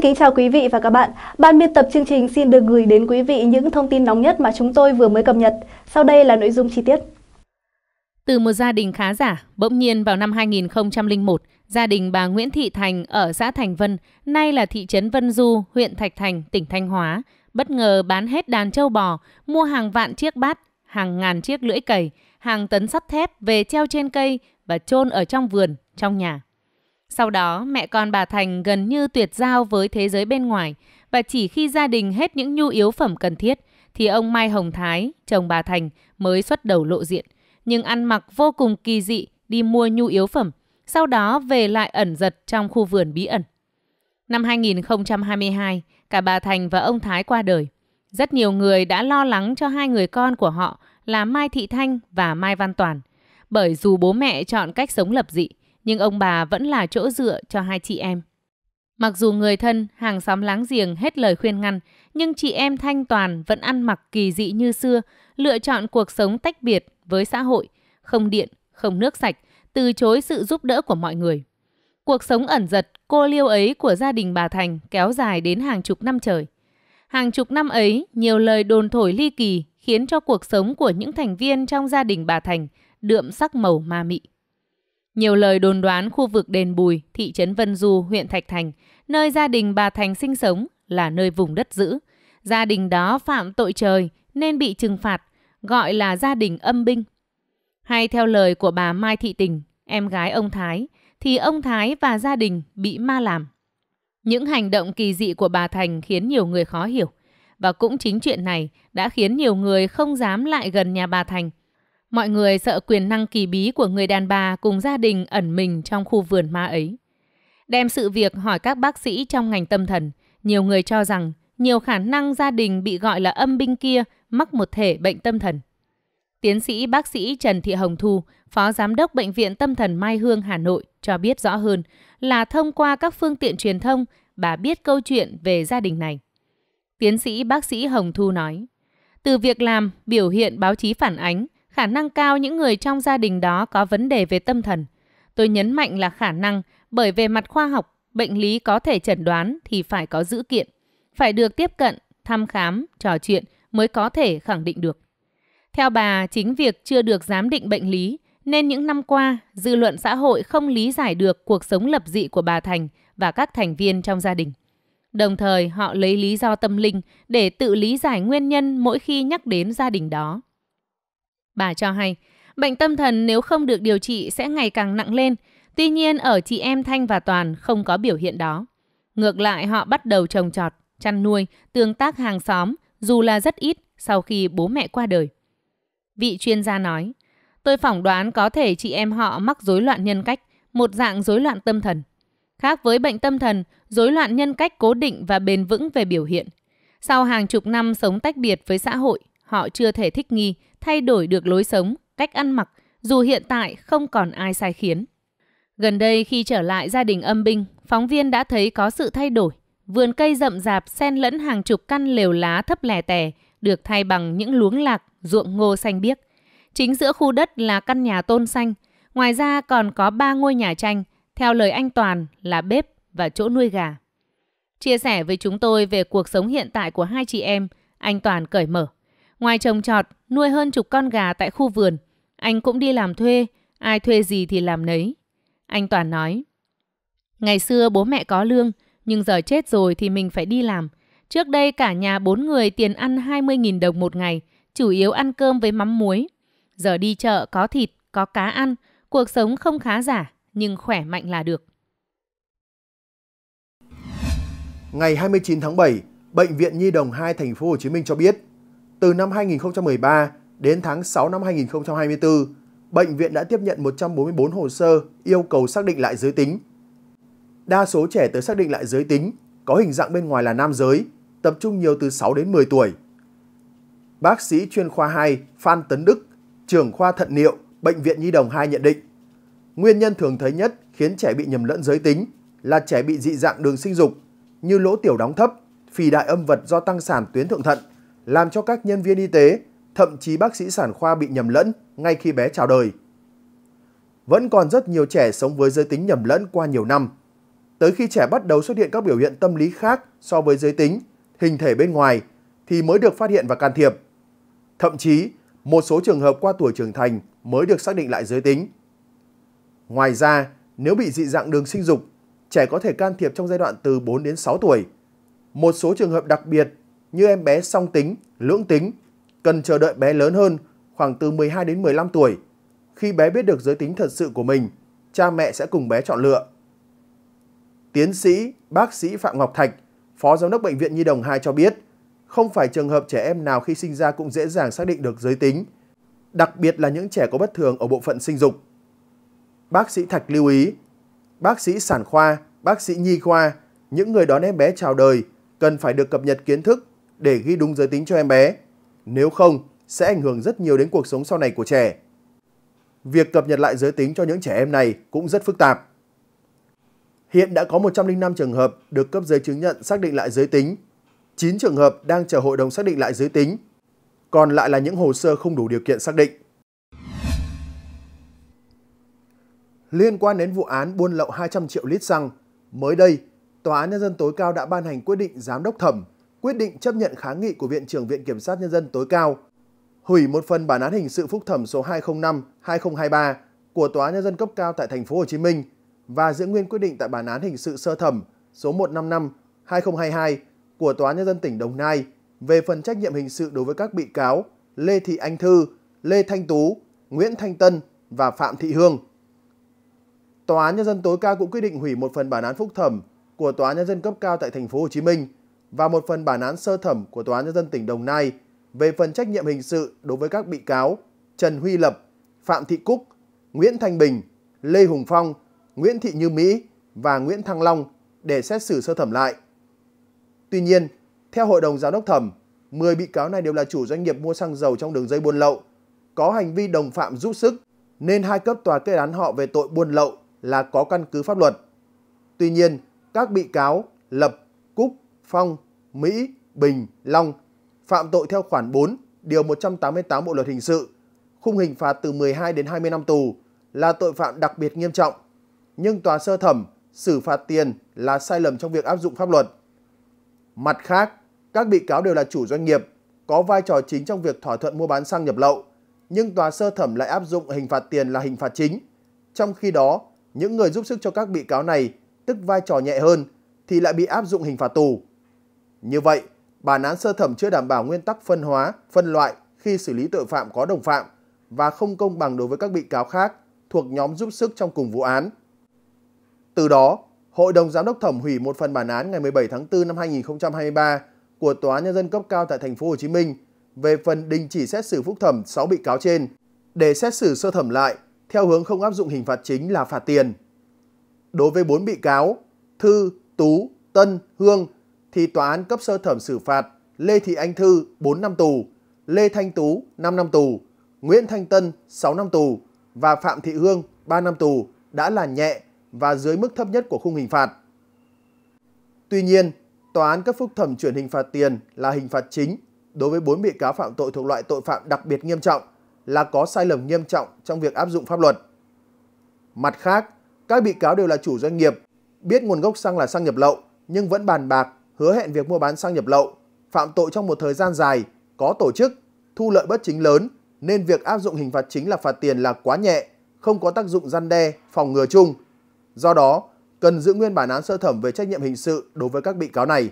Xin kính chào quý vị và các bạn. Ban biên tập chương trình xin được gửi đến quý vị những thông tin nóng nhất mà chúng tôi vừa mới cập nhật. Sau đây là nội dung chi tiết. Từ một gia đình khá giả, bỗng nhiên vào năm 2001, gia đình bà Nguyễn Thị Thành ở xã Thành Vân, nay là thị trấn Vân Du, huyện Thạch Thành, tỉnh Thanh Hóa, bất ngờ bán hết đàn trâu bò, mua hàng vạn chiếc bát, hàng ngàn chiếc lưỡi cầy, hàng tấn sắt thép về treo trên cây và chôn ở trong vườn, trong nhà. Sau đó, mẹ con bà Thành gần như tuyệt giao với thế giới bên ngoài và chỉ khi gia đình hết những nhu yếu phẩm cần thiết thì ông Mai Hồng Thái, chồng bà Thành, mới xuất đầu lộ diện. Nhưng ăn mặc vô cùng kỳ dị đi mua nhu yếu phẩm, sau đó về lại ẩn giật trong khu vườn bí ẩn. Năm 2022, cả bà Thành và ông Thái qua đời. Rất nhiều người đã lo lắng cho hai người con của họ là Mai Thị Thanh và Mai Văn Toàn. Bởi dù bố mẹ chọn cách sống lập dị, nhưng ông bà vẫn là chỗ dựa cho hai chị em. Mặc dù người thân, hàng xóm láng giềng hết lời khuyên ngăn, nhưng chị em Thanh Toàn vẫn ăn mặc kỳ dị như xưa, lựa chọn cuộc sống tách biệt với xã hội, không điện, không nước sạch, từ chối sự giúp đỡ của mọi người. Cuộc sống ẩn giật, cô liêu ấy của gia đình bà Thành kéo dài đến hàng chục năm trời. Hàng chục năm ấy, nhiều lời đồn thổi ly kỳ khiến cho cuộc sống của những thành viên trong gia đình bà Thành đượm sắc màu ma mị. Nhiều lời đồn đoán khu vực Đền Bùi, thị trấn Vân Du, huyện Thạch Thành, nơi gia đình bà Thành sinh sống là nơi vùng đất dữ. Gia đình đó phạm tội trời nên bị trừng phạt, gọi là gia đình âm binh. Hay theo lời của bà Mai Thị Tình, em gái ông Thái, thì ông Thái và gia đình bị ma làm. Những hành động kỳ dị của bà Thành khiến nhiều người khó hiểu. Và cũng chính chuyện này đã khiến nhiều người không dám lại gần nhà bà Thành Mọi người sợ quyền năng kỳ bí của người đàn bà cùng gia đình ẩn mình trong khu vườn ma ấy. Đem sự việc hỏi các bác sĩ trong ngành tâm thần, nhiều người cho rằng nhiều khả năng gia đình bị gọi là âm binh kia mắc một thể bệnh tâm thần. Tiến sĩ bác sĩ Trần Thị Hồng Thu, Phó Giám đốc Bệnh viện Tâm thần Mai Hương Hà Nội cho biết rõ hơn là thông qua các phương tiện truyền thông, bà biết câu chuyện về gia đình này. Tiến sĩ bác sĩ Hồng Thu nói, từ việc làm, biểu hiện báo chí phản ánh, khả năng cao những người trong gia đình đó có vấn đề về tâm thần. Tôi nhấn mạnh là khả năng bởi về mặt khoa học, bệnh lý có thể chẩn đoán thì phải có dữ kiện, phải được tiếp cận, thăm khám, trò chuyện mới có thể khẳng định được. Theo bà, chính việc chưa được giám định bệnh lý nên những năm qua, dư luận xã hội không lý giải được cuộc sống lập dị của bà Thành và các thành viên trong gia đình. Đồng thời, họ lấy lý do tâm linh để tự lý giải nguyên nhân mỗi khi nhắc đến gia đình đó. Bà cho hay, bệnh tâm thần nếu không được điều trị sẽ ngày càng nặng lên, tuy nhiên ở chị em Thanh và Toàn không có biểu hiện đó. Ngược lại họ bắt đầu trồng trọt, chăn nuôi, tương tác hàng xóm, dù là rất ít sau khi bố mẹ qua đời. Vị chuyên gia nói, tôi phỏng đoán có thể chị em họ mắc rối loạn nhân cách, một dạng rối loạn tâm thần. Khác với bệnh tâm thần, rối loạn nhân cách cố định và bền vững về biểu hiện. Sau hàng chục năm sống tách biệt với xã hội, Họ chưa thể thích nghi, thay đổi được lối sống, cách ăn mặc, dù hiện tại không còn ai sai khiến. Gần đây khi trở lại gia đình âm binh, phóng viên đã thấy có sự thay đổi. Vườn cây rậm rạp xen lẫn hàng chục căn lều lá thấp lẻ tẻ, được thay bằng những luống lạc, ruộng ngô xanh biếc. Chính giữa khu đất là căn nhà tôn xanh, ngoài ra còn có ba ngôi nhà tranh, theo lời anh Toàn là bếp và chỗ nuôi gà. Chia sẻ với chúng tôi về cuộc sống hiện tại của hai chị em, anh Toàn cởi mở. Ngoài trồng trọt, nuôi hơn chục con gà tại khu vườn, anh cũng đi làm thuê, ai thuê gì thì làm nấy. Anh Toàn nói, ngày xưa bố mẹ có lương, nhưng giờ chết rồi thì mình phải đi làm. Trước đây cả nhà bốn người tiền ăn 20.000 đồng một ngày, chủ yếu ăn cơm với mắm muối. Giờ đi chợ có thịt, có cá ăn, cuộc sống không khá giả, nhưng khỏe mạnh là được. Ngày 29 tháng 7, Bệnh viện Nhi đồng 2 thành phố Hồ Chí Minh cho biết, từ năm 2013 đến tháng 6 năm 2024, bệnh viện đã tiếp nhận 144 hồ sơ yêu cầu xác định lại giới tính. Đa số trẻ tới xác định lại giới tính có hình dạng bên ngoài là nam giới, tập trung nhiều từ 6 đến 10 tuổi. Bác sĩ chuyên khoa 2 Phan Tấn Đức, trưởng khoa thận niệu, Bệnh viện Nhi đồng 2 nhận định, nguyên nhân thường thấy nhất khiến trẻ bị nhầm lẫn giới tính là trẻ bị dị dạng đường sinh dục như lỗ tiểu đóng thấp, phì đại âm vật do tăng sản tuyến thượng thận làm cho các nhân viên y tế, thậm chí bác sĩ sản khoa bị nhầm lẫn ngay khi bé chào đời. Vẫn còn rất nhiều trẻ sống với giới tính nhầm lẫn qua nhiều năm. Tới khi trẻ bắt đầu xuất hiện các biểu hiện tâm lý khác so với giới tính, hình thể bên ngoài thì mới được phát hiện và can thiệp. Thậm chí, một số trường hợp qua tuổi trưởng thành mới được xác định lại giới tính. Ngoài ra, nếu bị dị dạng đường sinh dục, trẻ có thể can thiệp trong giai đoạn từ 4 đến 6 tuổi. Một số trường hợp đặc biệt như em bé song tính, lưỡng tính, cần chờ đợi bé lớn hơn khoảng từ 12 đến 15 tuổi. Khi bé biết được giới tính thật sự của mình, cha mẹ sẽ cùng bé chọn lựa. Tiến sĩ, bác sĩ Phạm Ngọc Thạch, Phó Giám đốc Bệnh viện Nhi đồng 2 cho biết, không phải trường hợp trẻ em nào khi sinh ra cũng dễ dàng xác định được giới tính, đặc biệt là những trẻ có bất thường ở bộ phận sinh dục. Bác sĩ Thạch lưu ý, bác sĩ sản khoa, bác sĩ nhi khoa, những người đón em bé chào đời cần phải được cập nhật kiến thức để ghi đúng giới tính cho em bé. Nếu không, sẽ ảnh hưởng rất nhiều đến cuộc sống sau này của trẻ. Việc cập nhật lại giới tính cho những trẻ em này cũng rất phức tạp. Hiện đã có 105 trường hợp được cấp giấy chứng nhận xác định lại giới tính, 9 trường hợp đang chờ hội đồng xác định lại giới tính, còn lại là những hồ sơ không đủ điều kiện xác định. Liên quan đến vụ án buôn lậu 200 triệu lít xăng, mới đây, Tòa án Nhân dân tối cao đã ban hành quyết định giám đốc thẩm quyết định chấp nhận kháng nghị của Viện trưởng Viện Kiểm sát Nhân dân tối cao, hủy một phần bản án hình sự phúc thẩm số 205-2023 của Tòa Nhân dân cấp cao tại Thành phố Hồ Chí Minh và giữ nguyên quyết định tại bản án hình sự sơ thẩm số 155-2022 của Tòa Nhân dân tỉnh Đồng Nai về phần trách nhiệm hình sự đối với các bị cáo Lê Thị Anh Thư, Lê Thanh Tú, Nguyễn Thanh Tân và Phạm Thị Hương. Tòa án nhân dân tối cao cũng quyết định hủy một phần bản án phúc thẩm của Tòa án nhân dân cấp cao tại thành phố Hồ Chí Minh và một phần bản án sơ thẩm của Tòa án Nhân dân tỉnh Đồng Nai về phần trách nhiệm hình sự đối với các bị cáo Trần Huy Lập, Phạm Thị Cúc, Nguyễn Thanh Bình, Lê Hùng Phong, Nguyễn Thị Như Mỹ và Nguyễn Thăng Long để xét xử sơ thẩm lại. Tuy nhiên, theo Hội đồng Giám đốc thẩm, 10 bị cáo này đều là chủ doanh nghiệp mua xăng dầu trong đường dây buôn lậu, có hành vi đồng phạm giúp sức nên hai cấp tòa kết án họ về tội buôn lậu là có căn cứ pháp luật. Tuy nhiên, các bị cáo Lập, Phong, Mỹ, Bình, Long phạm tội theo khoản 4, điều 188 Bộ luật hình sự, khung hình phạt từ 12 đến 20 năm tù là tội phạm đặc biệt nghiêm trọng, nhưng tòa sơ thẩm xử phạt tiền là sai lầm trong việc áp dụng pháp luật. Mặt khác, các bị cáo đều là chủ doanh nghiệp, có vai trò chính trong việc thỏa thuận mua bán xăng nhập lậu, nhưng tòa sơ thẩm lại áp dụng hình phạt tiền là hình phạt chính. Trong khi đó, những người giúp sức cho các bị cáo này, tức vai trò nhẹ hơn, thì lại bị áp dụng hình phạt tù. Như vậy, bản án sơ thẩm chưa đảm bảo nguyên tắc phân hóa, phân loại khi xử lý tội phạm có đồng phạm và không công bằng đối với các bị cáo khác thuộc nhóm giúp sức trong cùng vụ án. Từ đó, Hội đồng Giám đốc thẩm hủy một phần bản án ngày 17 tháng 4 năm 2023 của Tòa án Nhân dân cấp cao tại thành phố Hồ Chí Minh về phần đình chỉ xét xử phúc thẩm 6 bị cáo trên để xét xử sơ thẩm lại theo hướng không áp dụng hình phạt chính là phạt tiền. Đối với 4 bị cáo, Thư, Tú, Tân, Hương thì tòa án cấp sơ thẩm xử phạt Lê Thị Anh Thư 4 năm tù, Lê Thanh Tú 5 năm tù, Nguyễn Thanh Tân 6 năm tù và Phạm Thị Hương 3 năm tù đã là nhẹ và dưới mức thấp nhất của khung hình phạt. Tuy nhiên, tòa án cấp phúc thẩm chuyển hình phạt tiền là hình phạt chính đối với 4 bị cáo phạm tội thuộc loại tội phạm đặc biệt nghiêm trọng là có sai lầm nghiêm trọng trong việc áp dụng pháp luật. Mặt khác, các bị cáo đều là chủ doanh nghiệp, biết nguồn gốc xăng là xăng nhập lậu nhưng vẫn bàn bạc hứa hẹn việc mua bán xăng nhập lậu, phạm tội trong một thời gian dài, có tổ chức, thu lợi bất chính lớn nên việc áp dụng hình phạt chính là phạt tiền là quá nhẹ, không có tác dụng răn đe, phòng ngừa chung. Do đó, cần giữ nguyên bản án sơ thẩm về trách nhiệm hình sự đối với các bị cáo này.